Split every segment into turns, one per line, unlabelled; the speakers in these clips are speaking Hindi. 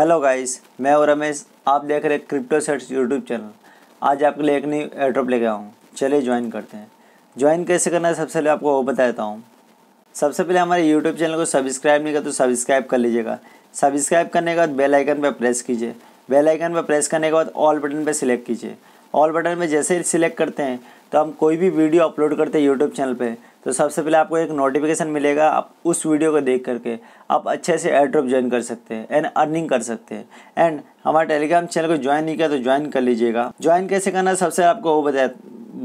हेलो गाइस मैं और रमेश आप देख रहे हैं क्रिप्टो सेट्स यूट्यूब चैनल आज आपके लिए एक नई एड्रॉप लेके आया हूँ चलिए ज्वाइन करते हैं ज्वाइन कैसे करना है सबसे पहले आपको वो बता देता हूँ सबसे पहले हमारे यूट्यूब चैनल को सब्सक्राइब नहीं किया तो सब्सक्राइब कर लीजिएगा सब्सक्राइब करने के बाद बेल आइकन पर प्रेस कीजिए बेल आइकन पर प्रेस करने के बाद ऑल बटन पर सिलेक्ट कीजिए ऑल बटन में जैसे ही सिलेक्ट करते हैं तो हम कोई भी वीडियो अपलोड करते हैं यूट्यूब चैनल पर तो सबसे पहले आपको एक नोटिफिकेशन मिलेगा आप उस वीडियो को देख करके आप अच्छे से एड्रॉप ज्वाइन कर सकते हैं एंड अर्निंग कर सकते हैं एंड हमारे टेलीग्राम चैनल को ज्वाइन नहीं किया तो ज्वाइन कर लीजिएगा ज्वाइन कैसे करना सबसे आपको वो बता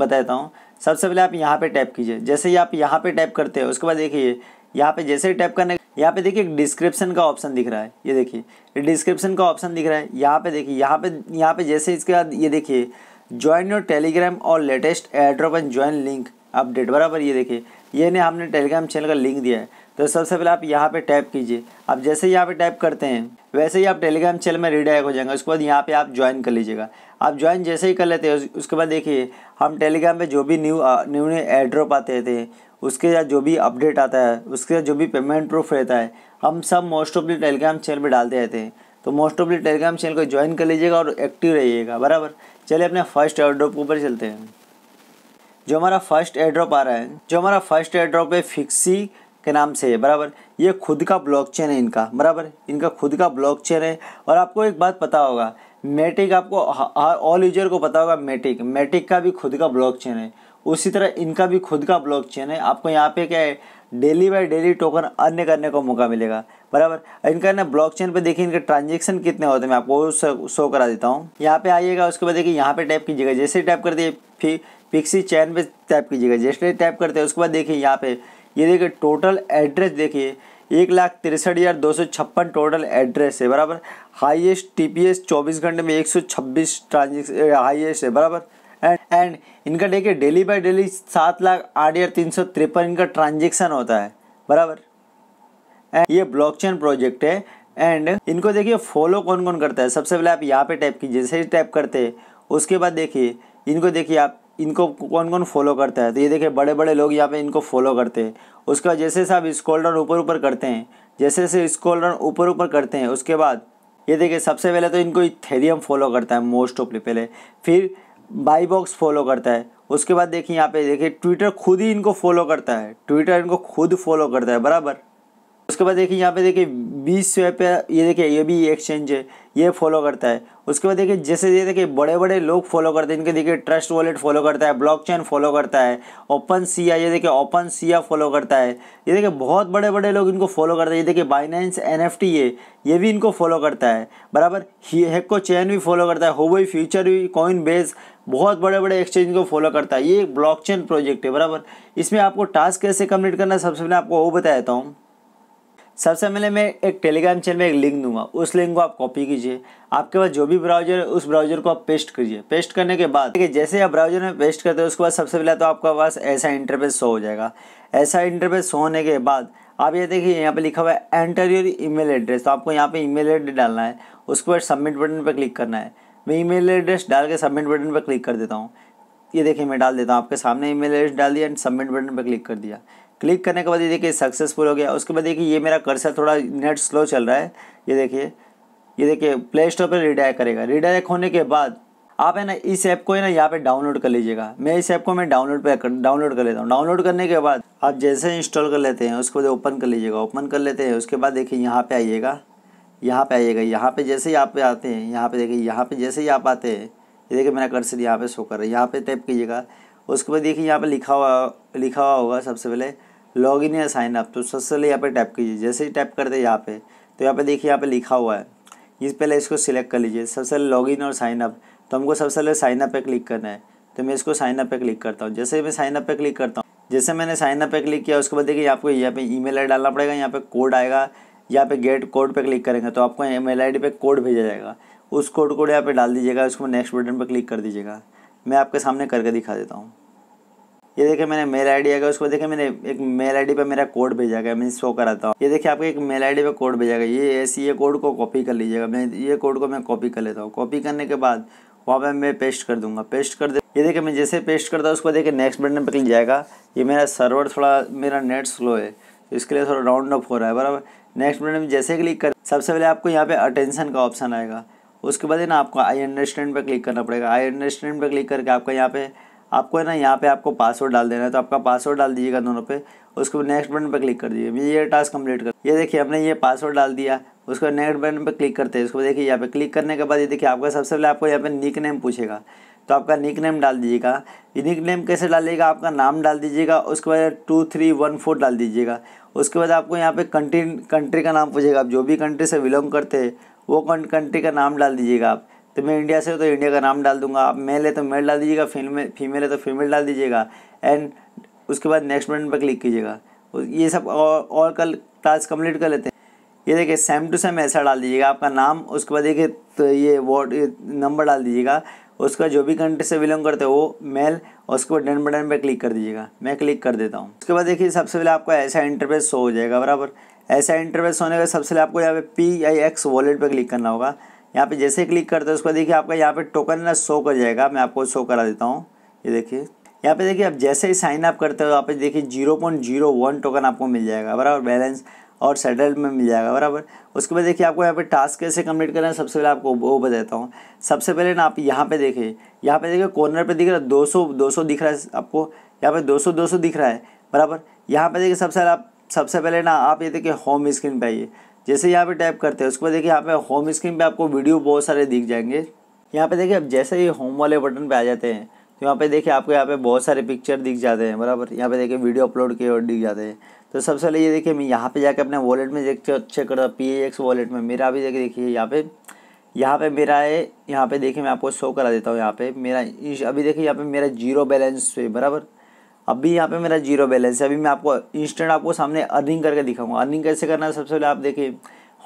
बताता हूँ सबसे पहले आप यहाँ पर टैप कीजिए जैसे ही आप यहाँ पर टैप करते हैं उसके बाद देखिए यहाँ पे जैसे ही टैप करने यहाँ पे देखिए डिस्क्रिप्शन का ऑप्शन दिख रहा है ये देखिए डिस्क्रिप्शन का ऑप्शन दिख रहा है यहाँ पे देखिए यहाँ पे यहाँ पे जैसे इसके बाद ये देखिए ज्वाइन योर टेलीग्राम और latest airdrop and join link update बराबर ये देखिए ये ने हमने टेलीग्राम चैनल का लिंक दिया है तो सबसे पहले आप यहाँ पे टैप कीजिए आप जैसे ही यहाँ पे टैप करते हैं वैसे ही आप टेलीग्राम चैनल में रिडायक हो जाएंगे उसके बाद यहाँ पे आप ज्वाइन कर लीजिएगा आप ज्वाइन जैसे ही कर लेते हैं उसके बाद देखिए हम टेलीग्राम पे जो भी न्यू न्यू न्यू एड्रॉप आते थे उसके साथ जो भी अपडेट आता है उसके साथ जो भी पेमेंट प्रूफ रहता है हम सब मोस्ट ऑफली टेलीग्राम चैनल पर डालते रहते हैं तो मोस्ट ऑफली टेलीग्राम चैनल को ज्वाइन कर लीजिएगा और एक्टिव रहिएगा बराबर चलिए अपने फर्स्ट एड्रॉप के ऊपर चलते हैं जो हमारा फर्स्ट एयर ड्रॉप आ रहा है जो हमारा फर्स्ट एयर ड्रॉप है फिक्सी के नाम से है बराबर ये खुद का ब्लॉकचेन है इनका बराबर इनका खुद का ब्लॉकचेन है और आपको एक बात पता होगा मेटिक आपको ऑल यूजर को पता होगा मेटिक मेटिक का भी खुद का ब्लॉकचेन है उसी तरह इनका भी खुद का ब्लॉकचेन है आपको यहाँ पे क्या है daily by daily token earn करने को मौका मिलेगा बराबर इनका ना ब्लॉकचेन पे देखिए इनके ट्रांजेक्शन कितने होते हैं मैं आपको शो करा देता हूँ यहाँ पे आइएगा उसके बाद देखिए यहाँ पे टाइप कीजिएगा जैसे टाइप कर दिए फिर पिक्सी चैन पे टैप कीजिएगा जैसे टैप करते हैं उसके बाद देखिए यहाँ पे ये देखिए टोटल एड्रेस देखिए एक लाख तिरसठ हज़ार दो सौ छप्पन टोटल एड्रेस है बराबर हाईएस्ट टीपीएस 24 घंटे में एक सौ छब्बीस ट्रांजेक्शन हाईएस्ट है बराबर एंड एंड इनका देखिए डेली बाय डेली सात लाख आठ हज़ार तीन सौ तिरपन इनका ट्रांजेक्शन होता है बराबर एंड ये ब्लॉकचेन प्रोजेक्ट है एंड इनको देखिए फॉलो कौन कौन करता है सबसे पहले आप यहाँ पर टाइप कीजिए जैसे ही टाइप करते हैं उसके बाद देखिए इनको देखिए आप इनको कौन कौन फॉलो करता है तो ये देखिए बड़े बड़े लोग यहाँ पे इनको फॉलो करते हैं उसका जैसे जैसे आप स्कॉल रन ऊपर ऊपर करते हैं जैसे जैसे स्कॉल रन ऊपर ऊपर करते हैं उसके बाद ये देखिए सबसे पहले तो इनको इथेरियम फॉलो करता है मोस्ट ऑफ पहले फिर बाई बॉक्स फॉलो करता है उसके बाद देखिए यहाँ पे देखिए ट्विटर खुद ही इनको फॉलो करता है ट्विटर इनको खुद फॉलो करता है बराबर उसके बाद देखिए यहाँ पे देखिए बीस स्वैप ये देखिए ये भी एक्सचेंज है ये फॉलो करता है उसके बाद देखिए जैसे ये देखिए बड़े बड़े लोग फॉलो करते हैं इनके देखिए ट्रस्ट वॉलेट फॉलो करता है ब्लॉकचेन फॉलो करता है ओपन सिया ये देखिए ओपन सिया फॉलो करता है ये देखिए बहुत बड़े बड़े लोग इनको फॉलो करते हैं ये देखिए बाइनेंस एन एफ टी है ये भी इनको फॉलो करता है बराबर हेक्को चैन भी फॉलो करता है होबई फ्यूचर भी कॉइन बेस बहुत बड़े बड़े एक्सचेंज को फॉलो करता है ये एक ब्लॉकचेन प्रोजेक्ट है बराबर इसमें आपको टास्क कैसे कम्प्लीट करना है सबसे पहले आपको वो बता देता हूँ सबसे पहले मैं एक टेलीग्राम चैनल में एक लिंक दूंगा उस लिंक को आप कॉपी कीजिए आपके पास जो भी ब्राउजर है उस ब्राउजर को आप पेस्ट कीजिए पेस्ट करने के बाद देखिए जैसे आप ब्राउजर में पेस्ट करते हैं उसके बाद सबसे पहले तो आपके पास ऐसा इंटरफेस शो हो जाएगा ऐसा इंटरफेस शो होने के बाद आप ये देखिए यहाँ पर लिखा हुआ है एंटर योर मेल एड्रेस तो आपको यहाँ ई मेल एड्रेस डालना है उसके बाद सबमिट बटन पर क्लिक करना है मैं मेल एड्रेस डाल के सबमिट बटन पर क्लिक कर देता हूँ ये देखिए मैं डाल देता हूँ आपके सामने मेल एड्रेस डाल दिया एंड सबमिट बटन पर क्लिक कर दिया क्लिक करने के बाद ये देखिए सक्सेसफुल हो गया उसके बाद देखिए ये मेरा कर्सर थोड़ा नेट स्लो चल रहा है ये देखिए ये देखिए प्ले स्टोर पर रिडायरेक्ट करेगा रिडायरेक्ट होने के बाद आप है ना इस ऐप को है ना यहाँ पे डाउनलोड कर लीजिएगा मैं इस ऐप को मैं डाउनलोड पे डाउनलोड कर लेता हूँ डाउनलोड करने के बाद आप जैसे इंस्टॉल कर लेते हैं उसको ओपन कर लीजिएगा ओपन कर लेते हैं उसके बाद देखिए यहाँ पे आइएगा यहाँ पे आइएगा यहाँ पे जैसे ही आप पे आते हैं यहाँ पे देखिए यहाँ पे जैसे ही आप आते हैं ये देखिए मेरा कर्सर यहाँ पे शो कर रहा है यहाँ पे टाइप कीजिएगा उसके बाद देखिए यहाँ पे लिखा हुआ लिखा हुआ होगा सबसे पहले लॉग इन या साइन अप तो सबसे पहले यहाँ पर टैप कीजिए जैसे ही टैप करते हैं यहाँ पे तो यहाँ पे देखिए यहाँ पे लिखा हुआ है इस पहले इसको सिलेक्ट कर लीजिए सबसे पहले लॉग इन और साइन अप तो हमको सबसे पहले साइन अप पे क्लिक करना है तो मैं इसको साइन अप पे क्लिक करता हूँ जैसे मैं साइन अप पे क्लिक करता हूँ जैसे मैंने साइन अप पे क्लिक किया उसके बाद देखिए आपको यहाँ पे ईमेल आई डालना पड़ेगा यहाँ पे कोड आएगा यहाँ पे गेट कोड पे क्लिक करेंगे तो आपको ईमेल आईडी पे कोड भेजा जाएगा उस कोड को यहाँ पे डाल दीजिएगा उसको नेक्स्ट बटन पर क्लिक कर दीजिएगा मैं आपके सामने करके दिखा देता हूँ ये देखिए मैंने मेल आई डी आ गया उसको देखिए मैंने एक मेल आई डी पर मेरा कोड भेजा गया मैं शो कराता हूँ ये देखिए आपको एक मेल आई डी पर कोड भेजा गया ये ऐसी ये कोड को कॉपी कर लीजिएगा मैं ये कोड को मैं कॉपी कर लेता हूँ कॉपी करने के बाद वहाँ पर मैं पेस्ट कर दूंगा पेस्ट कर दे ये देखिए मैं जैसे पेस्ट करता हूँ उसको देखिए नेक्स्ट बटन पर क्लिक जाएगा ये मेरा सर्वर थोड़ा मेरा नेट स्लो है इसके लिए थोड़ा राउंड अप हो रहा है बराबर नेक्स्ट बटन में जैसे क्लिक कर सबसे पहले आपको यहाँ पे अटेंशन का ऑप्शन आएगा उसके बाद ना आपको आई अंडरस्टैंड पर क्लिक करना पड़ेगा आई अंडरस्टैंड पर क्लिक करके आपका यहाँ पे आपको है ना यहाँ पे आपको पासवर्ड डाल देना है तो आपका पासवर्ड डाल दीजिएगा दोनों पे उसको नेक्स्ट बटन पर क्लिक कर दीजिए ये टास्क कंप्लीट कर ये देखिए हमने ये पासवर्ड डाल दिया उसको नेक्स्ट बटन पर क्लिक करते हैं उसको देखिए यहाँ पे क्लिक करने के बाद ये देखिए आपका सबसे पहले आपको यहाँ पे निक नेम पूछेगा तो आपका निक नेम डाल दीजिएगा ये निक नेम कैसे डालिएगा आपका नाम डाल दीजिएगा उसके बाद टू थ्री वन फोर डाल दीजिएगा उसके बाद आपको यहाँ पे कंट्री कंट्री का नाम पूछेगा आप जो भी कंट्री से बिलोंग करते हैं वो कंट्री का नाम डाल दीजिएगा आप तो मैं इंडिया से तो इंडिया का नाम डाल दूंगा आप मेल है तो मेल डाल दीजिएगा फीमेल फीमेल है तो फीमेल डाल दीजिएगा एंड उसके बाद नेक्स्ट बटन पर क्लिक कीजिएगा ये सब और, और कल क्लास कंप्लीट कर लेते हैं ये देखिए सेम टू सेम ऐसा डाल दीजिएगा आपका नाम उसके बाद देखिए तो ये वॉट नंबर डाल दीजिएगा उसका जो भी कंट्री से बिलोंग करते हो वो मेल और उसके बाद डन बटन पर क्लिक कर दीजिएगा मैं क्लिक कर देता हूँ उसके बाद देखिए सबसे पहले आपका ऐसा इंटरफेस शो हो जाएगा बराबर ऐसा इंटरफेस होने का सबसे पहले आपको यहाँ पे पी आई एक्स वॉलेट पर क्लिक करना होगा यहाँ पे जैसे क्लिक करते हैं उसको देखिए आपका यहाँ पे टोकन ना शो कर जाएगा मैं आपको शो करा देता हूँ ये देखिए यहाँ पे देखिए आप जैसे ही साइन अप करते हो यहाँ पे देखिए zero point zero one token आपको मिल जाएगा बराबर बैलेंस और सेटल में मिल जाएगा बराबर उसके बाद देखिए आपको यहाँ पे टास्क कैसे कम्प्लीट करना है सबसे पहले आपको वो बताता हूँ सबसे पहले ना आप यहाँ पे देखिए यहाँ पे देखिए कॉर्नर पे दिख रहा है दो सौ दो सौ दिख रहा है आपको यहाँ पे दो सौ दो सौ दिख रहा है बराबर यहाँ पे देखिए सबसे पहले आप सबसे पहले ना आप ये देखिए होम स्क्रीन पे आइए जैसे यहाँ पे टाइप करते हैं उसके बाद देखिए यहाँ पे होम स्क्रीन पे आपको वीडियो बहुत सारे दिख जाएंगे यहाँ पे देखिए अब जैसे ही होम वाले बटन पे आ जाते हैं तो यहाँ पे देखिए आपको यहाँ पे बहुत सारे पिक्चर दिख जाते हैं बराबर यहाँ पे देखिए वीडियो अपलोड किए और दिख जाते हैं तो सबसे पहले ये देखिए मैं यहाँ पर जाके अपने वॉलेट में अच्छे करता पी एक्स वॉलेट में मेरा भी देखिए देखिए यहाँ पे यहाँ पे मेरा है यहाँ पे देखिए मैं आपको शो करा देता हूँ यहाँ पे मेरा अभी देखिए यहाँ पे मेरा जीरो बैलेंस है बराबर अभी यहाँ पे मेरा जीरो बैलेंस है अभी मैं आपको इंस्टेंट आपको सामने अर्निंग करके दिखाऊंगा अर्निंग कैसे करना है सबसे पहले आप देखिए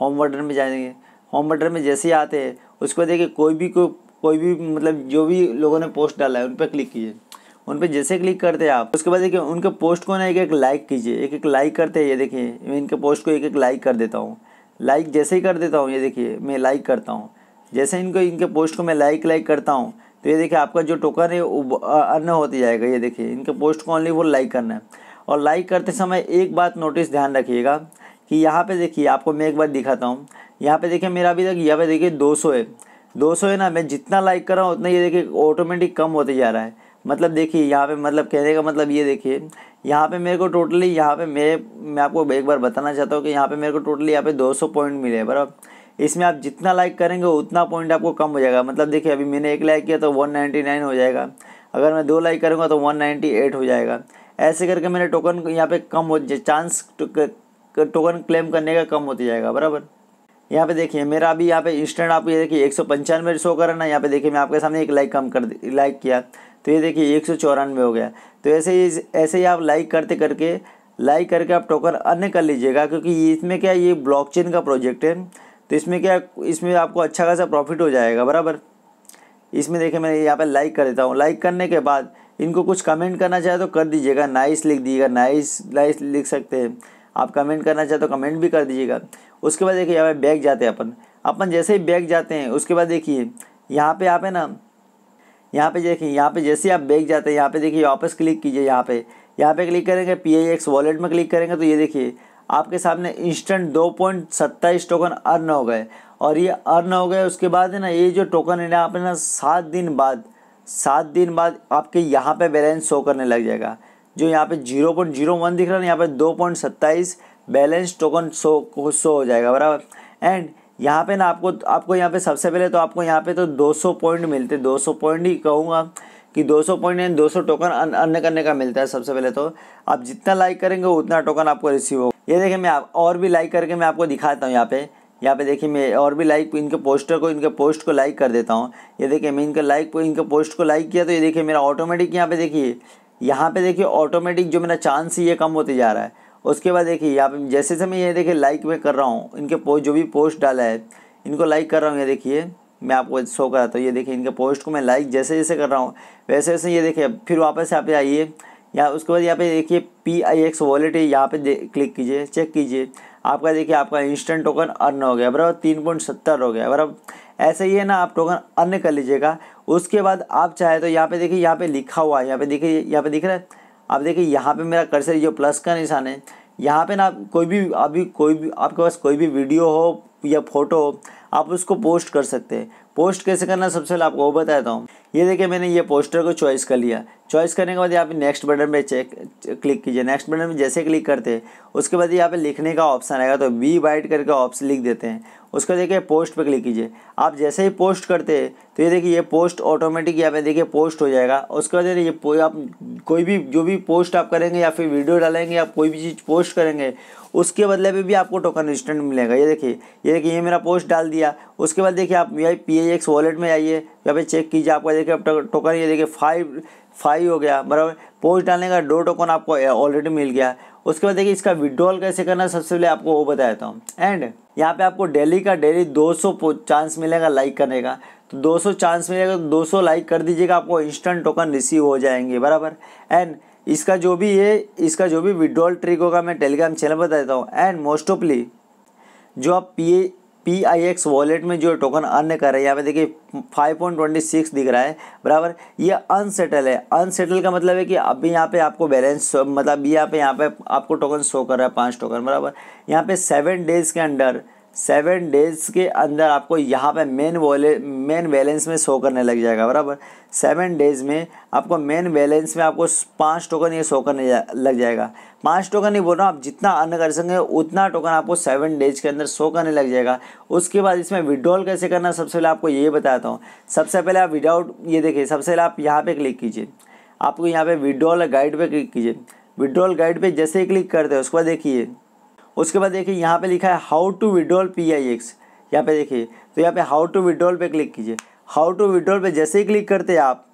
होम बटन में जाएंगे होम बटन में जैसे ही आते हैं उसको देखिए कोई भी को, कोई भी मतलब जो भी लोगों ने पोस्ट डाला है उन पर क्लिक कीजिए उन पर जैसे क्लिक करते हैं आप उसके बाद देखिए उनके पोस्ट को ना एक एक लाइक कीजिए एक एक लाइक करते हैं ये देखिए मैं इनके पोस्ट को एक एक लाइक कर देता हूँ लाइक जैसे ही कर देता हूँ ये देखिए मैं लाइक करता हूँ जैसे इनको इनके पोस्ट को मैं लाइक लाइक करता हूँ तो ये देखिए आपका जो टोकन है वो अन्य होते जाएगा ये देखिए इनके पोस्ट को ऑनली वो लाइक करना है और लाइक करते समय एक बात नोटिस ध्यान रखिएगा कि यहाँ पे देखिए आपको मैं एक बार दिखाता हूँ यहाँ पे देखिए मेरा अभी तक यहाँ पे देखिए 200 है 200 है ना मैं जितना लाइक कर रहा हूँ उतना ये देखिए ऑटोमेटिक कम होते जा रहा है मतलब देखिए यहाँ पे मतलब कहने का मतलब ये देखिए यहाँ पे मेरे को टोटली यहाँ पे मैं मैं आपको एक बार बताना चाहता हूँ कि यहाँ पे मेरे को टोटली यहाँ पे 200 पॉइंट मिले बराबर इसमें आप जितना लाइक करेंगे उतना पॉइंट आपको कम हो जाएगा मतलब देखिए अभी मैंने एक लाइक किया तो वन नाइन्टी नाइन हो जाएगा अगर मैं दो लाइक करूँगा तो वन नाइन्टी एट हो जाएगा ऐसे करके मेरे टोकन यहाँ पे कम हो जाए चांस टोकन क्लेम करने का कम होती जाएगा बराबर यहाँ पे देखिए मेरा अभी यहाँ पे इंस्टेंट आप ये देखिए एक सौ पंचानवे शो कर रहा ना यहाँ पे देखिए मैं आपके सामने एक लाइक कम कर लाइक किया तो ये देखिए एक सौ चौरानवे हो गया तो ऐसे ही ऐसे ही आप लाइक करते करके लाइक करके आप टोकन अर्न कर लीजिएगा क्योंकि इसमें क्या ये ब्लॉकचेन का प्रोजेक्ट है तो इसमें क्या इसमें आपको अच्छा खासा प्रॉफिट हो जाएगा बराबर इसमें देखिए मैं यहाँ पर लाइक कर देता हूँ लाइक करने के बाद इनको कुछ कमेंट करना चाहे तो कर दीजिएगा नाइस लिख दीजिएगा नाइस नाइस लिख सकते हैं आप कमेंट करना चाहे तो कमेंट भी कर दीजिएगा उसके बाद देखिए यहाँ पे बैग जाते हैं अपन अपन जैसे ही बैग जाते हैं उसके बाद देखिए यहाँ पर आप है ना यहाँ पे देखिए यहाँ पे जैसे आप बैग जाते हैं यहाँ पे देखिए वापस क्लिक कीजिए यहाँ पे यहाँ पे क्लिक करेंगे पी आई एक्स वॉलेट में क्लिक करेंगे तो ये देखिए आपके सामने इंस्टेंट दो पॉइंट सत्ताईस टोकन अर्न हो गए और ये अर्न हो गए उसके बाद है ना ये जो टोकन है ना आपने ना सात दिन बाद सात दिन बाद आपके यहाँ पे बैलेंस शो करने लग जाएगा जो यहाँ पे जीरो पॉइंट जीरो वन दिख रहा है ना यहाँ पे दो पॉइंट सत्ताईस बैलेंस टोकन शो शो हो जाएगा बराबर एंड यहाँ पर ना आपको आपको यहाँ पे सबसे पहले तो आपको यहाँ पर तो दो पॉइंट मिलते दो पॉइंट ही कहूँगा कि 200 पॉइंट यानी 200 टोकन अर्न करने का मिलता है सबसे पहले तो आप जितना लाइक करेंगे उतना टोकन आपको रिसीव होगा ये देखिए मैं आप और भी लाइक करके मैं आपको दिखाता हूँ यहाँ पे यहाँ पे देखिए मैं और भी लाइक इनके पोस्टर को इनके पोस्ट को लाइक कर देता हूँ ये देखिए मैं इनके लाइक इनके पोस्ट को लाइक किया तो ये देखिए मेरा ऑटोमेटिक यहाँ पे देखिए यहाँ पे देखिए ऑटोमेटिक जो मेरा चांस ही ये कम होते जा रहा है उसके बाद देखिए यहाँ पे जैसे जैसे मैं ये देखिए लाइक में कर रहा हूँ इनके पोस्ट जो भी पोस्ट डाला है इनको लाइक कर रहा हूँ ये देखिए मैं आपको शो कराता हूँ ये देखिए इनके पोस्ट को मैं लाइक जैसे जैसे कर रहा हूँ वैसे वैसे ये देखिए फिर वापस यहाँ पे आइए या उसके बाद यहाँ पे देखिए पी आई एक्स वॉलेट है यहाँ पे क्लिक कीजिए चेक कीजिए आपका देखिए आपका इंस्टेंट टोकन अर्न हो गया बराबर तीन पॉइंट सत्तर हो गया बराबर ऐसे ही है ना आप टोकन अर्न कर लीजिएगा उसके बाद आप चाहे तो यहाँ पे देखिए यहाँ पे लिखा हुआ है यहाँ पे देखिए यहाँ पे दिख रहा है आप देखिए यहाँ पे मेरा कर्सर जो प्लस का निशान है यहाँ पे ना कोई भी अभी कोई भी आपके पास कोई भी वीडियो हो या फोटो हो आप उसको पोस्ट कर सकते हैं पोस्ट कैसे करना सबसे पहले आपको वो बताता हूँ ये देखिए मैंने ये पोस्टर को चॉइस कर लिया चॉइस करने के बाद यहाँ पे नेक्स्ट बटन पे चेक क्लिक कीजिए नेक्स्ट बटन पे जैसे क्लिक करते हैं उसके बाद यहाँ पे लिखने का ऑप्शन आएगा तो वी वाइट करके ऑप्शन लिख देते हैं उसका देखिए पोस्ट पे क्लिक कीजिए आप जैसे ही पोस्ट करते हैं तो ये देखिए ये पोस्ट ऑटोमेटिक यहाँ पे देखिए पोस्ट हो जाएगा उसके बाद ये आप कोई भी जो भी पोस्ट आप करेंगे या फिर वीडियो डालेंगे या कोई भी चीज़ पोस्ट करेंगे उसके बदले में भी आपको टोकन इंस्टेंट मिलेगा ये देखिए ये देखिए ये मेरा पोस्ट डाल दिया उसके बाद देखिए आप यही पी एक्स वॉलेट में आइए यहाँ फिर चेक कीजिए आपका देखिए आप टोकन ये देखिए फाइव फाइव हो गया बराबर पोस्ट डालने का दो टोकन आपको ऑलरेडी मिल गया उसके बाद देखिए इसका विड्रॉल कैसे करना है सबसे पहले आपको वो बता देता हूँ एंड यहाँ पे आपको डेली का डेली 200 चांस मिलेगा लाइक करने का तो 200 चांस मिलेगा तो 200 लाइक कर दीजिएगा आपको इंस्टेंट टोकन रिसीव हो जाएंगे बराबर एंड इसका जो भी ये इसका जो भी विड्रॉल ट्रिक होगा मैं टेलीग्राम चैनल बता देता हूँ एंड मोस्ट ऑफली जो आप P P I X wallet में जो टोकन अर्न कर रहे हैं यहाँ पे देखिए फाइव पॉइंट ट्वेंटी सिक्स दिख रहा है बराबर ये अनसेटल है अनसेटल का मतलब है कि अभी यहाँ पे आपको बैलेंस मतलब यहाँ पे यहाँ पे आपको टोकन शो कर रहा है पाँच टोकन बराबर यहाँ पे सेवन डेज के अंडर सेवन डेज के अंदर आपको यहाँ पे मेन वॉले मेन बैलेंस में शो करने लग जाएगा बराबर सेवन डेज में आपको मेन बैलेंस में आपको पाँच टोकन ये शो करने जा, लग जाएगा पाँच टोकन ही बोल रहा हूँ आप जितना अर्न कर सकेंगे उतना टोकन आपको सेवन डेज के अंदर शो करने लग जाएगा उसके बाद इसमें विड्रॉल कैसे करना सबसे पहले आपको ये बताता हूँ सबसे पहले आप विदाउट ये देखिए सबसे पहले आप यहाँ पर क्लिक कीजिए आपको यहाँ पर विड्रॉल गाइड पर क्लिक कीजिए विड्रॉल गाइड पर जैसे क्लिक करते हैं उसके बाद देखिए उसके बाद देखिए यहाँ पे लिखा है how to withdrawal P I X यहाँ पे देखिए तो यहाँ पे हाउ टू विड्रॉल पे क्लिक कीजिए हाउ टू विड्रॉल पे जैसे ही क्लिक करते हैं आप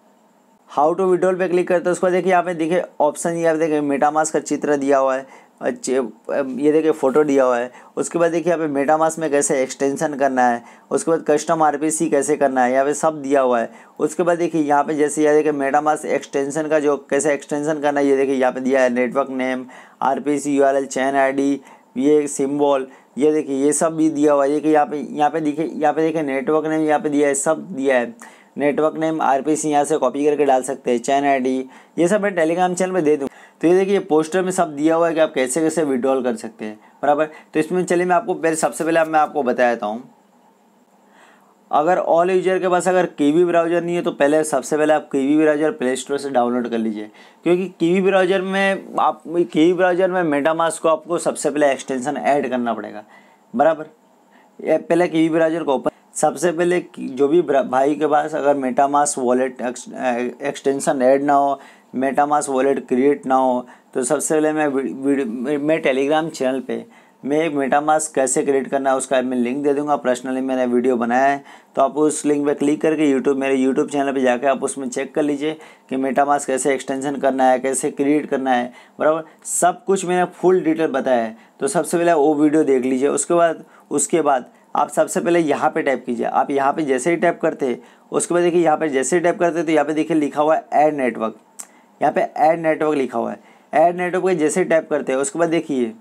हाउ टू विड्रॉल पे क्लिक करते हैं उसको देखिए यहाँ पे देखिए ऑप्शन यहाँ पे देखिए मेटामास का चित्र दिया हुआ है ये देखिए फ़ोटो दिया हुआ है उसके बाद देखिए यहाँ पे मेटामास में कैसे एक्सटेंशन करना है उसके बाद कस्टम आरपीसी कैसे करना है यहाँ पे सब दिया हुआ है उसके बाद देखिए यहाँ पे जैसे यहाँ देखिए मेटामास एक्सटेंशन का जो कैसे एक्सटेंशन करना है ये देखिए यहाँ पे दिया है network name R P C U R L chain आई डी ये सिम्बॉल ये देखिए ये सब भी दिया हुआ है ये कि यहाँ पे यहाँ पे देखिए यहाँ पे देखिए नेटवर्क नेम यहाँ पे दिया है सब दिया है network name R P C यहाँ से कॉपी करके डाल सकते हैं चैन आई ये सब मैं टेलीग्राम चैनल पर दे दूँ तो ये देखिए पोस्टर में सब दिया हुआ है कि आप कैसे कैसे विड्रॉल कर सकते हैं बराबर तो इसमें चलिए मैं आपको पहले सबसे पहले मैं आपको बता देता हूँ अगर ऑल यूजर के पास अगर कीवी ब्राउज़र नहीं है तो पहले सबसे पहले आप कीवी ब्राउज़र प्ले स्टोर से डाउनलोड कर लीजिए क्योंकि कीवी ब्राउज़र में आप कीवी ब्राउज़र में मेटामास को आपको सबसे पहले एक्सटेंशन ऐड करना पड़ेगा बराबर पहले कीवी ब्राउज़र को ओपन सबसे पहले जो भी भाई के पास अगर मेटामास वॉलेट एक्सटेंशन ऐड ना हो मेटामास वॉलेट क्रिएट ना हो तो सबसे पहले मैं मैं टेलीग्राम चैनल पर मैं एक मेटामास कैसे क्रिएट करना है उसका मैं लिंक दे दूंगा पर्सनली मैंने वीडियो बनाया है तो आप उस लिंक पर क्लिक करके यूट्यूब मेरे यूट्यूब चैनल पे जाकर आप उसमें चेक कर लीजिए कि मेटामास कैसे एक्सटेंशन करना है कैसे क्रिएट करना है बराबर सब कुछ मैंने फुल डिटेल बताया है तो सबसे पहले वो वीडियो देख लीजिए उसके बाद उसके बाद आप सबसे पहले यहाँ पर टाइप कीजिए आप यहाँ पर जैसे ही टाइप करते उसके बाद देखिए यहाँ पर जैसे ही टाइप करते तो यहाँ पर देखिए लिखा हुआ है एड नेटवर्क यहाँ पर एड नेटवर्क लिखा हुआ है एड नेटवर्क जैसे ही टाइप करते हैं उसके बाद देखिए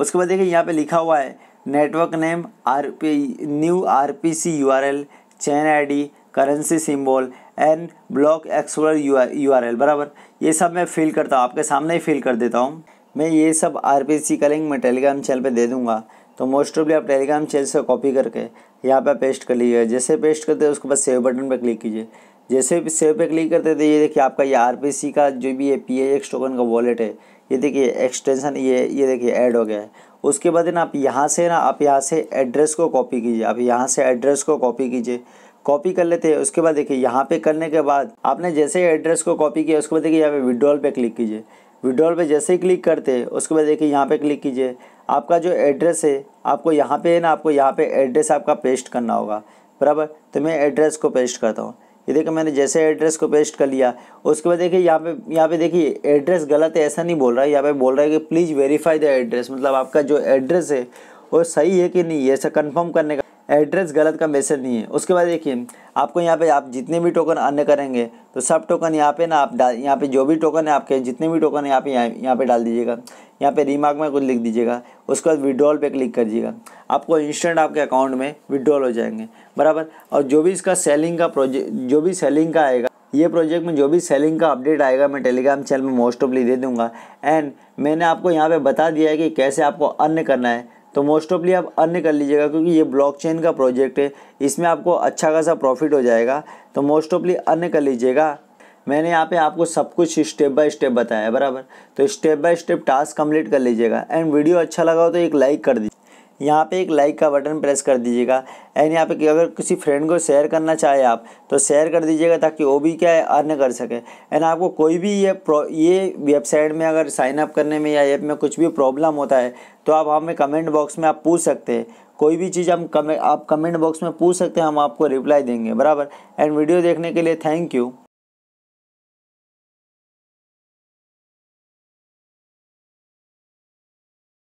उसके बाद देखिए यहाँ पे लिखा हुआ है network name R P new R P C U R L chain I D currency symbol and block explorer U R L बराबर ये सब मैं फिल करता हूँ आपके सामने ही फिल कर देता हूँ मैं ये सब आर पी सी का लिंक मैं टेलीग्राम चैनल पे दे दूँगा तो मोस्ट ऑफली आप टेलीग्राम चैनल से कॉपी करके यहाँ पे पेस्ट कर लीजिए जैसे पेस्ट करते हैं उसके बाद सेव बटन पर क्लिक कीजिए जैसे सेव पे क्लिक करते थे तो ये देखिए आपका ये आर का जो भी ये पी टोकन का वॉलेट है ये देखिए एक्सटेंशन ये ये देखिए ऐड हो गया है उसके बाद ना आप यहाँ से ना आप यहाँ से एड्रेस को कॉपी कीजिए आप यहाँ से एड्रेस को कॉपी कीजिए कॉपी कर लेते हैं उसके बाद देखिए यहाँ पे करने के बाद आपने जैसे एड्रेस को कॉपी किया उसके बाद देखिए यहाँ पे विड्रॉल पे क्लिक कीजिए विड्रॉल पे जैसे ही क्लिक करते हैं उसके बाद देखिए यहाँ पे क्लिक कीजिए आपका जो एड्रेस है आपको यहाँ पे है ना आपको यहाँ पे एड्रेस आपका पेस्ट करना होगा बराबर तो मैं एड्रेस को पेस्ट करता हूँ ये देखिए मैंने जैसे एड्रेस को पेस्ट कर लिया उसके बाद देखिए यहाँ पे यहाँ पे देखिए एड्रेस गलत है ऐसा नहीं बोल रहा है यहाँ पे बोल रहा है कि प्लीज़ वेरीफाई द एड्रेस मतलब आपका जो एड्रेस है वो सही है कि नहीं है ऐसा कन्फर्म करने का एड्रेस गलत का मैसेज नहीं है उसके बाद देखिए आपको यहाँ पे आप जितने भी टोकन अन्य करेंगे तो सब टोकन यहाँ पे ना आप डाल यहाँ पे जो भी टोकन है आपके जितने भी टोकन है यहाँ पे यहाँ यहाँ पे डाल दीजिएगा यहाँ पे रिमार्क में कुछ लिख दीजिएगा उसके बाद विड्रॉल पे क्लिक कर दीजिएगा आपको इंस्टेंट आपके अकाउंट में विड्रॉल हो जाएंगे बराबर और जो भी इसका सेलिंग का प्रोजेक्ट जो भी सेलिंग का आएगा ये प्रोजेक्ट में जो भी सेलिंग का अपडेट आएगा मैं टेलीग्राम चैनल में मोस्ट ऑफली दे दूंगा एंड मैंने आपको यहाँ पे बता दिया है कि कैसे आपको अर्न करना है तो मोस्ट ऑफली आप अर्न कर लीजिएगा क्योंकि ये ब्लॉकचेन का प्रोजेक्ट है इसमें आपको अच्छा खासा प्रॉफिट हो जाएगा तो मोस्ट ऑफली अर्न कर लीजिएगा मैंने यहाँ पे आपको सब कुछ स्टेप बाय स्टेप बताया बराबर तो step by step task complete कर लीजिएगा एंड वीडियो अच्छा लगा हो तो एक लाइक कर दीजिए यहाँ पे एक लाइक का बटन प्रेस कर दीजिएगा एंड यहाँ पे अगर किसी फ्रेंड को शेयर करना चाहे आप तो शेयर कर दीजिएगा ताकि वो भी क्या है अर्न कर सके एंड आपको कोई भी ये प्रो ये वेबसाइट में अगर साइन अप करने में या ऐप में कुछ भी प्रॉब्लम होता है तो आप हमें कमेंट बॉक्स में आप पूछ सकते हैं कोई भी चीज़ हम कमें आप कमेंट बॉक्स में पूछ सकते हैं हम आपको रिप्लाई देंगे बराबर एंड वीडियो देखने के लिए थैंक यू